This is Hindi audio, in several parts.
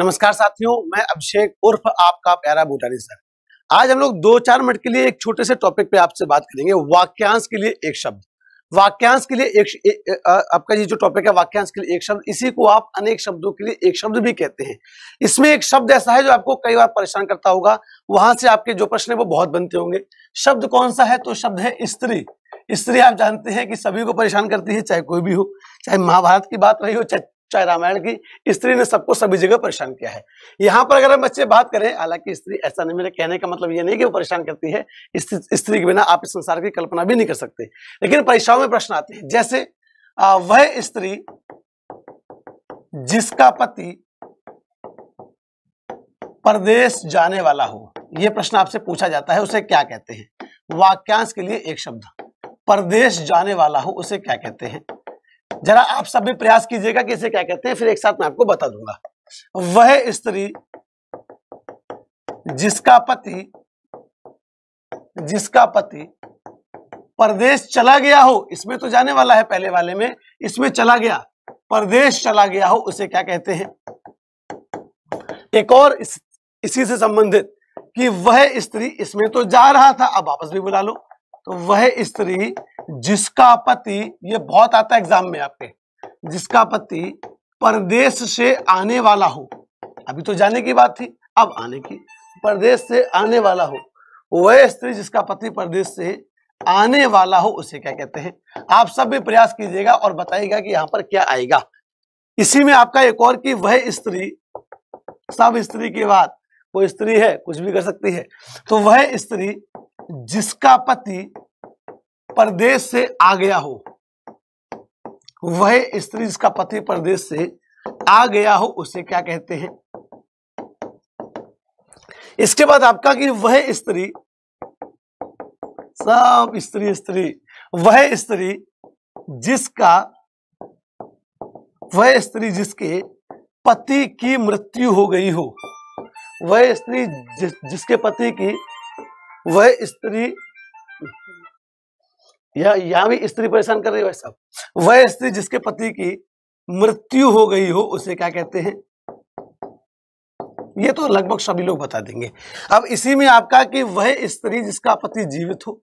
नमस्कार साथियों मैं अभिषेक उर्फ आपका प्यारा भूटानी सर आज हम लोग दो चार मिनट के लिए एक छोटे से टॉपिक पे आपसे बात करेंगे वाक्यांश के लिए एक शब्द वाक्यांश के लिए एक आपका ये जो टॉपिक है वाक्यांश के लिए एक शब्द इसी को आप अनेक शब्दों के लिए एक शब्द भी कहते हैं इसमें एक शब्द ऐसा है जो आपको कई बार परेशान करता होगा वहां से आपके जो प्रश्न है वो बहुत बनते होंगे शब्द कौन सा है तो शब्द है स्त्री स्त्री आप जानते हैं कि सभी को परेशान करती है चाहे कोई भी हो चाहे महाभारत की बात रही हो चाहे चाहे रामायण की स्त्री ने सबको सभी जगह परेशान किया है यहाँ पर अगर हम बच्चे बात करें हालांकि स्त्री ऐसा नहीं मेरे कहने का मतलब ये नहीं कि वो परेशान करती है स्त्री के बिना आप इस संसार की कल्पना भी नहीं कर सकते लेकिन परीक्षाओं में प्रश्न आते हैं जैसे वह स्त्री जिसका पति परदेश जाने वाला हो यह प्रश्न आपसे पूछा जाता है उसे क्या कहते हैं वाक्यांश के लिए एक शब्द परदेश जाने वाला हो उसे क्या कहते हैं जरा आप सब भी प्रयास कीजिएगा कि इसे क्या कहते हैं फिर एक साथ मैं आपको बता दूंगा वह स्त्री जिसका पति जिसका पति परदेश चला गया हो इसमें तो जाने वाला है पहले वाले में इसमें चला गया परदेश चला गया हो उसे क्या कहते हैं एक और इस, इसी से संबंधित कि वह स्त्री इसमें तो जा रहा था अब वापस भी बुला लो तो वह स्त्री जिसका पति ये बहुत आता है एग्जाम में आपके जिसका पति परदेश से आने वाला हो अभी तो जाने की बात थी अब आने की परदेश से आने वाला हो वह स्त्री जिसका पति परदेश से आने वाला हो उसे क्या कहते हैं आप सब भी प्रयास कीजिएगा और बताइएगा कि यहां पर क्या आएगा इसी में आपका एक और कि वह स्त्री सब स्त्री के बाद वो स्त्री है कुछ भी कर सकती है तो वह स्त्री जिसका पति परदेश से आ गया हो वह स्त्री जिसका पति परदेश से आ गया हो उसे क्या कहते हैं इसके बाद आपका कि वह स्त्री सब स्त्री स्त्री वह स्त्री जिसका वह स्त्री जिसके पति की मृत्यु हो गई हो वह स्त्री जिसके पति की वह स्त्री या यहां भी स्त्री परेशान कर रही है भाई साहब वह स्त्री जिसके पति की मृत्यु हो गई हो उसे क्या कहते हैं ये तो लगभग सभी लोग बता देंगे अब इसी में आपका कि वह स्त्री जिसका पति जीवित हो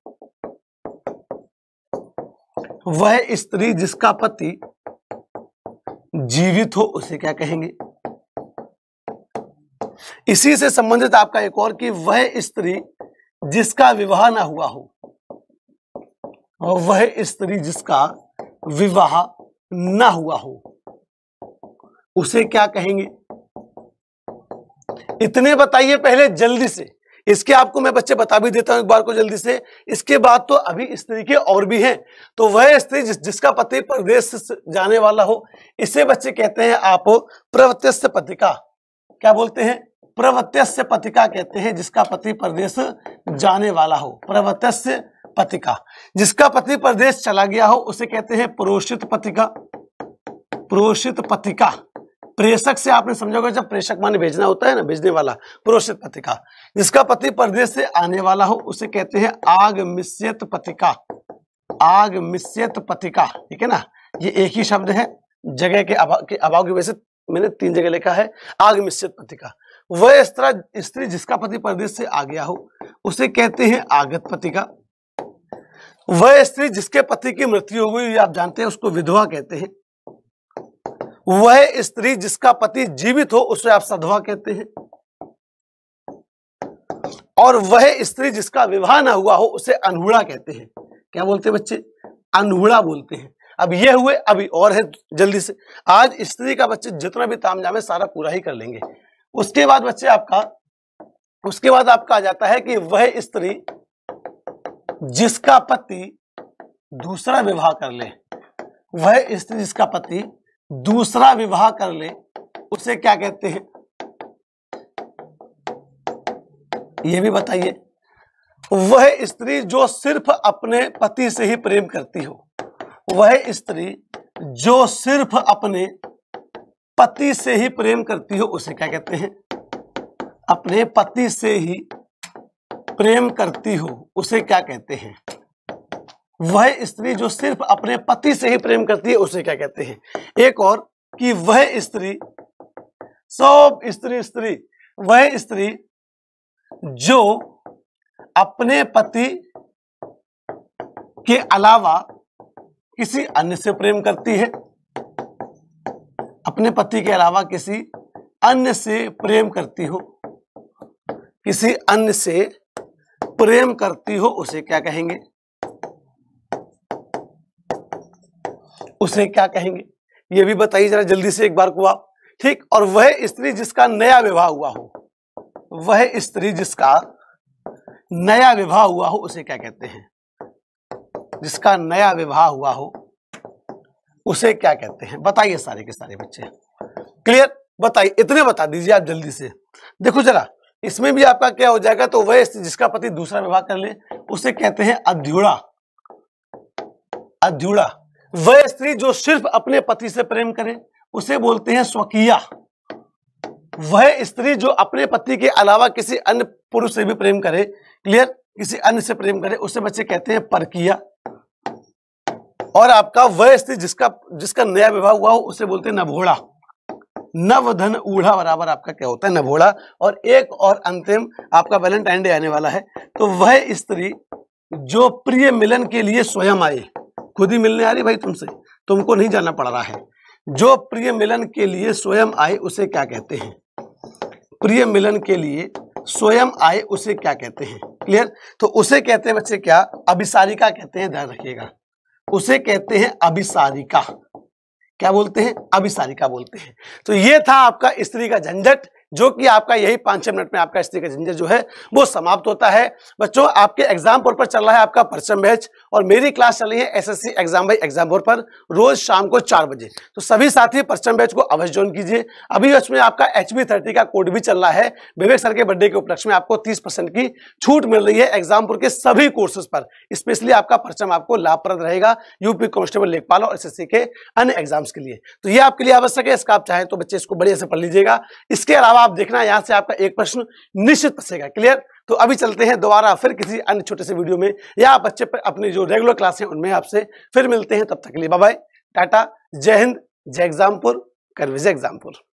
वह स्त्री जिसका पति जीवित हो उसे क्या कहेंगे इसी से संबंधित आपका एक और कि वह स्त्री जिसका विवाह ना हुआ हो वह स्त्री जिसका विवाह ना हुआ हो उसे क्या कहेंगे इतने बताइए पहले जल्दी से इसके आपको मैं बच्चे बता भी देता हूं एक बार को जल्दी से इसके बाद तो अभी स्त्री के और भी हैं तो वह स्त्री जिस, जिसका पति परदेश जाने वाला हो इसे बच्चे कहते हैं आप प्रवत्यस्य पतिका क्या बोलते हैं प्रवत्यस्य पतिका कहते हैं जिसका पति परदेश जाने वाला हो प्रवत्यस्य पतिका जिसका पति परदेश चला गया हो उसे कहते हैं प्रोषित पतिका प्रोषित पतिका प्रेषक से आपने समझोगे जब प्रेषक माने भेजना होता है ना भेजने वाला प्रोषित पतिका जिसका पति परदेश से आने वाला हो उसे कहते हैं आग मिश्रित पतिका आग मिश्रित पतिका ठीक है ना ये एक ही शब्द है जगह के अभाव के अभाव की वजह से मैंने तीन जगह लिखा है आग मिश्रित पतिका वह स्त्री जिसका पति परदेश से आ गया हो उसे कहते हैं आगत पतिका वह स्त्री जिसके पति की मृत्यु हो गई आप जानते हैं उसको विधवा कहते हैं वह स्त्री जिसका पति जीवित हो उसे आप सधवा कहते हैं और वह स्त्री जिसका विवाह ना हुआ हो उसे अनहुड़ा कहते हैं क्या बोलते हैं बच्चे अनहुड़ा बोलते हैं अब यह हुए अभी और है जल्दी से आज स्त्री का बच्चे जितना भी तामझाम है सारा पूरा ही कर लेंगे उसके बाद बच्चे आपका उसके बाद आपका आ जाता है कि वह स्त्री जिसका पति दूसरा विवाह कर ले वह स्त्री जिसका पति दूसरा विवाह कर ले उसे क्या कहते हैं ये भी बताइए वह स्त्री जो सिर्फ अपने पति से ही प्रेम करती हो वह स्त्री जो सिर्फ अपने पति से ही प्रेम करती हो उसे क्या कहते हैं अपने पति से ही प्रेम करती हो उसे क्या कहते हैं वह स्त्री जो सिर्फ अपने पति से ही प्रेम करती है उसे क्या कहते हैं एक और कि वह स्त्री सब स्त्री स्त्री वह स्त्री जो अपने पति के अलावा किसी अन्य से प्रेम करती है अपने पति के अलावा किसी अन्य से प्रेम करती हो किसी अन्य से प्रेम करती हो उसे क्या कहेंगे उसे क्या कहेंगे ये भी बताइए जरा जल्दी से एक बार को आप ठीक और वह स्त्री जिसका नया विवाह हुआ हो वह स्त्री जिसका नया विवाह हुआ हो उसे क्या कहते हैं जिसका नया विवाह हुआ हो उसे क्या कहते हैं बताइए सारे के सारे बच्चे क्लियर बताइए इतने बता दीजिए आप जल्दी से देखो जरा इसमें भी आपका क्या हो जाएगा तो वह जिसका पति दूसरा विवाह कर ले उसे कहते हैं अध्युड़ा अध्युड़ा वह स्त्री जो सिर्फ अपने पति से प्रेम करे उसे बोलते हैं स्वकिया वह स्त्री जो अपने पति के अलावा किसी अन्य पुरुष से भी प्रेम करे क्लियर किसी अन्य से प्रेम करे उसे बच्चे कहते हैं परकिया और आपका वह स्त्री जिसका जिसका नया विवाह हुआ हो उसे बोलते हैं नभोड़ा नवधन ऊढ़ा बराबर आपका क्या होता है नभोड़ा और एक और अंतिम आपका वैलेंटाइन डे आने वाला है तो वह स्त्री जो प्रिय मिलन के लिए स्वयं आए खुद ही मिलने आ रही भाई तुमसे तुमको नहीं जाना पड़ रहा है जो प्रिय मिलन के लिए स्वयं आए उसे क्या कहते हैं प्रिय मिलन के लिए स्वयं आए उसे क्या कहते हैं क्लियर तो उसे कहते हैं बच्चे क्या अभिसारिका कहते हैं ध्यान रखिएगा उसे कहते हैं अभिसारिका क्या बोलते हैं अभिसारिका बोलते हैं तो ये था आपका स्त्री का झंझट जो कि आपका यही पांच छह मिनट में आपका स्त्री का झंझट जो है वो समाप्त होता है बच्चों आपके एग्जाम पर चल रहा है आपका परचम बैच और मेरी क्लास चल रही है SSC exam by exam board पर रोज शाम को चार बजे तो सभी साथी पश्चिम बैच को अवश्य ज्वाइन कीजिए अभी में आपका एच थर्टी का कोड भी चल रहा है विवेक सर के बर्थडे के उपलक्ष्य में आपको तीस परसेंट की छूट मिल रही है एग्जामपुर के सभी कोर्सेज पर स्पेशली आपका परचम आपको लाभप्रद रहेगा यूपी कॉन्स्टेबल लेखपाल और एस के अन्य एग्जाम्स के लिए तो ये आपके लिए आवश्यक है इसका आप चाहें तो बच्चे इसको बढ़िया से पढ़ लीजिएगा इसके अलावा आप देखना यहाँ से आपका एक प्रश्न निश्चित फंसेगा क्लियर तो अभी चलते हैं दोबारा फिर किसी अन्य छोटे से वीडियो में या बच्चे पर अपनी जो रेगुलर क्लास है उनमें आपसे फिर मिलते हैं तब तक के लिए बाय टाटा जय हिंद जय एग्जामपुर कर विजय एग्जामपुर